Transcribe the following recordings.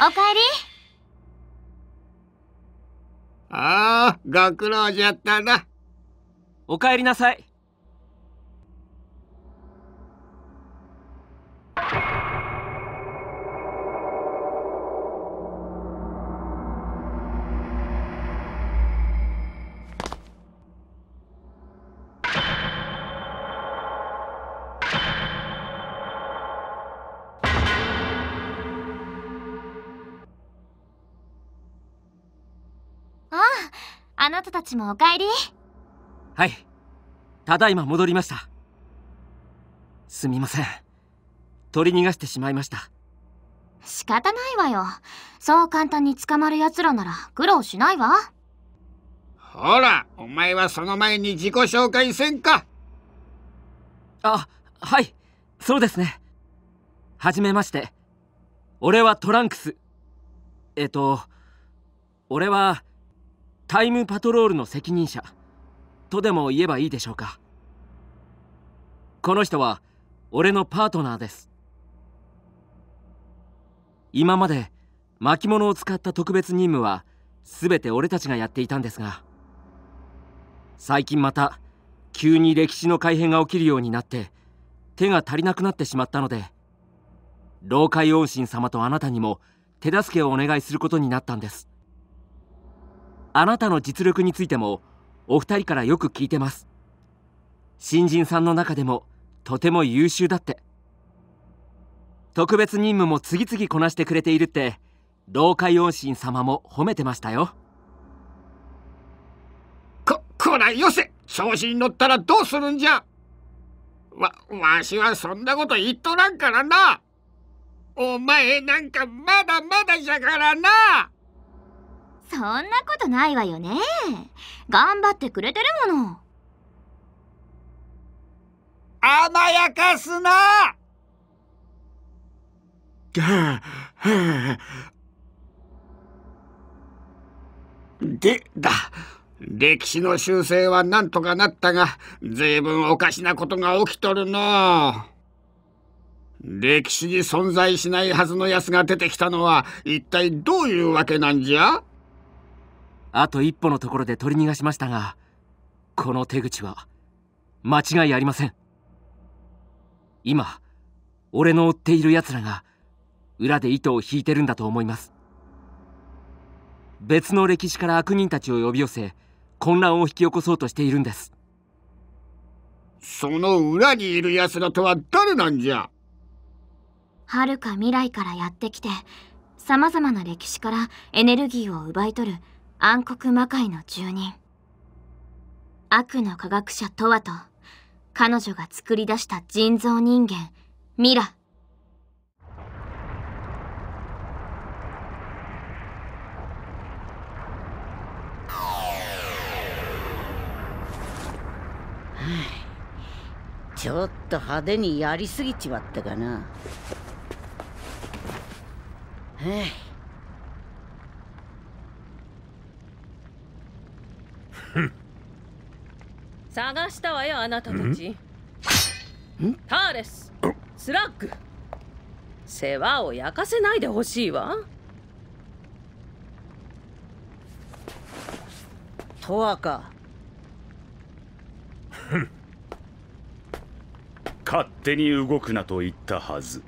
おかえりああご苦労じゃったなおかえりなさいなたたちもお帰りはいただいま戻りましたすみません取り逃がしてしまいました仕方ないわよそう簡単に捕まるやつらなら苦労しないわほらお前はその前に自己紹介せんかあはいそうですねはじめまして俺はトランクスえっと俺はタイムパトロールの責任者とでも言えばいいでしょうかこの人は俺のパートナーです今まで巻物を使った特別任務は全て俺たちがやっていたんですが最近また急に歴史の改変が起きるようになって手が足りなくなってしまったので老海恩神様とあなたにも手助けをお願いすることになったんですあなたの実力についてもお二人からよく聞いてます新人さんの中でもとても優秀だって特別任務も次々こなしてくれているって老海恩神様も褒めてましたよここいよせ調子に乗ったらどうするんじゃわわしはそんなこと言っとらんからなお前なんかまだまだじゃからなそんなことないわよね頑張ってくれてるもの甘やかすなでだ歴史の修正はなんとかなったがずいぶんおかしなことが起きとるな歴史に存在しないはずのやつが出てきたのは一体どういうわけなんじゃあと一歩のところで取り逃がしましたがこの手口は間違いありません今俺の追っている奴らが裏で糸を引いてるんだと思います別の歴史から悪人たちを呼び寄せ混乱を引き起こそうとしているんですその裏にいる奴らとは誰なんじゃはるか未来からやってきてさまざまな歴史からエネルギーを奪い取る暗黒魔界の住人悪の科学者トワと彼女が作り出した人造人間ミラちょっと派手にやりすぎちまったかな。はあ探したわよあなたたちターレススラッグ世話を焼かせないでほしいわトアか 勝手に動くなと言ったはず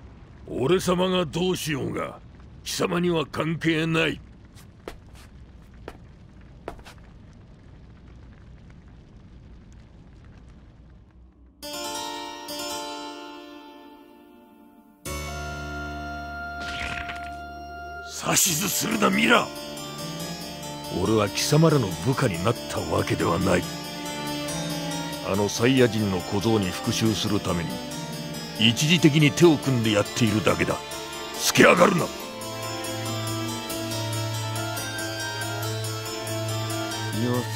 俺様がどうしようが貴様には関係ない指図するなミラ俺は貴様らの部下になったわけではないあのサイヤ人の小僧に復讐するために一時的に手を組んでやっているだけだつけ上がるなよ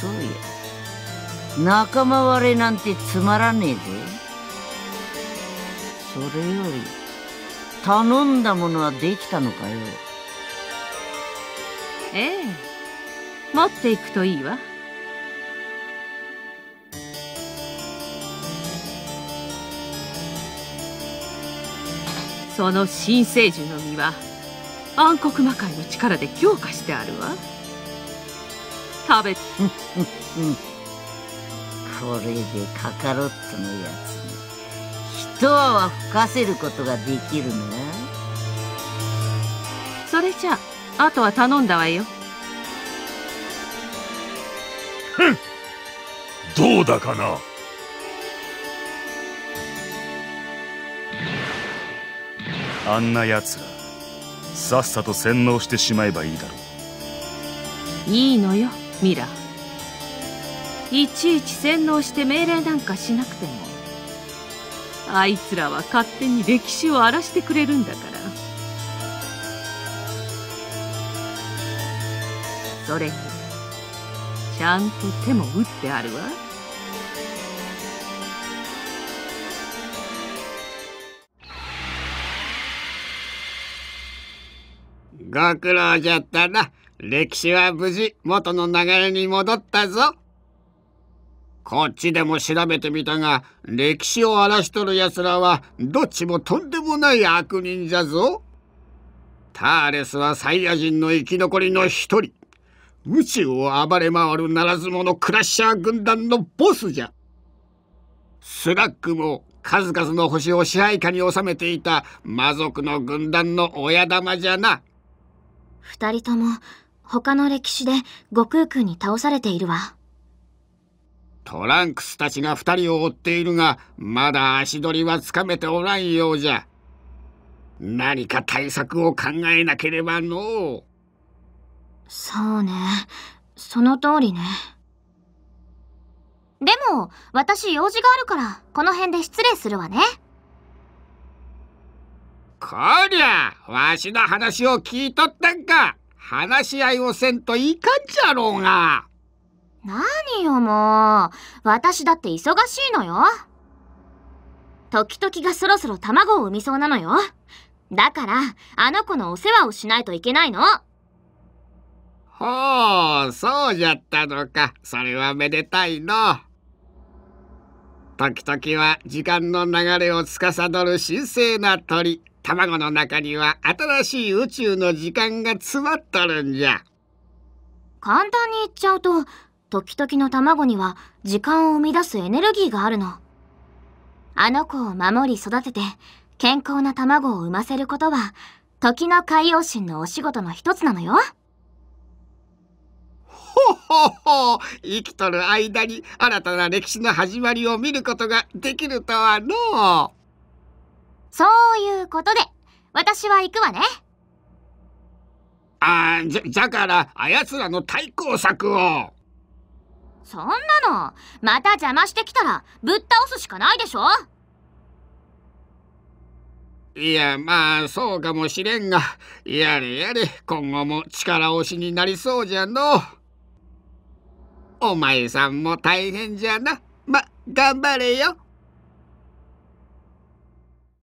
そや仲間割れなんてつまらねえぜそれより頼んだものはできたのかよええ持っていくといいわその新聖樹の実は暗黒魔界の力で強化してあるわ食べ これでカカロットのやつに一泡吹かせることができるなそれじゃああとは頼んだわよどうだかなあんな奴らさっさと洗脳してしまえばいいだろういいのよミラいちいち洗脳して命令なんかしなくてもあいつらは勝手に歴史を荒らしてくれるんだからそれちゃんと手も打ってあるわ。ご苦労じゃったな。歴史は無事元の流れに戻ったぞ。こっちでも調べてみたが、歴史を荒らしとるやつらはどっちもとんでもない悪人じゃぞ。ターレスはサイヤ人の生き残りの一人。宇宙を暴れ回るならず者クラッシャー軍団のボスじゃスラックも数々の星を支配下に収めていた魔族の軍団の親玉じゃな二人とも他の歴史で悟空君に倒されているわトランクスたちが二人を追っているがまだ足取りはつかめておらんようじゃ何か対策を考えなければのう。そうねその通りねでも私用事があるからこの辺で失礼するわねこりゃわしの話を聞いとったんか話し合いをせんといかんじゃろうが何よもう私だって忙しいのよ時々がそろそろ卵を産みそうなのよだからあの子のお世話をしないといけないのほう、そうじゃったのか。それはめでたいの。時々は時間の流れを司る神聖な鳥。卵の中には新しい宇宙の時間が詰まっとるんじゃ。簡単に言っちゃうと、時々の卵には時間を生み出すエネルギーがあるの。あの子を守り育てて、健康な卵を産ませることは、時の海洋神のお仕事の一つなのよ。ほほほ生きとる間に新たな歴史の始まりを見ることができるとはのそういうことで私は行くわねあじゃじゃからあやつらの対抗策をそんなのまた邪魔してきたらぶっ倒すしかないでしょいやまあそうかもしれんがやれやれ今後も力押しになりそうじゃのう。お前さんも大変じゃな。ま、頑張れよ。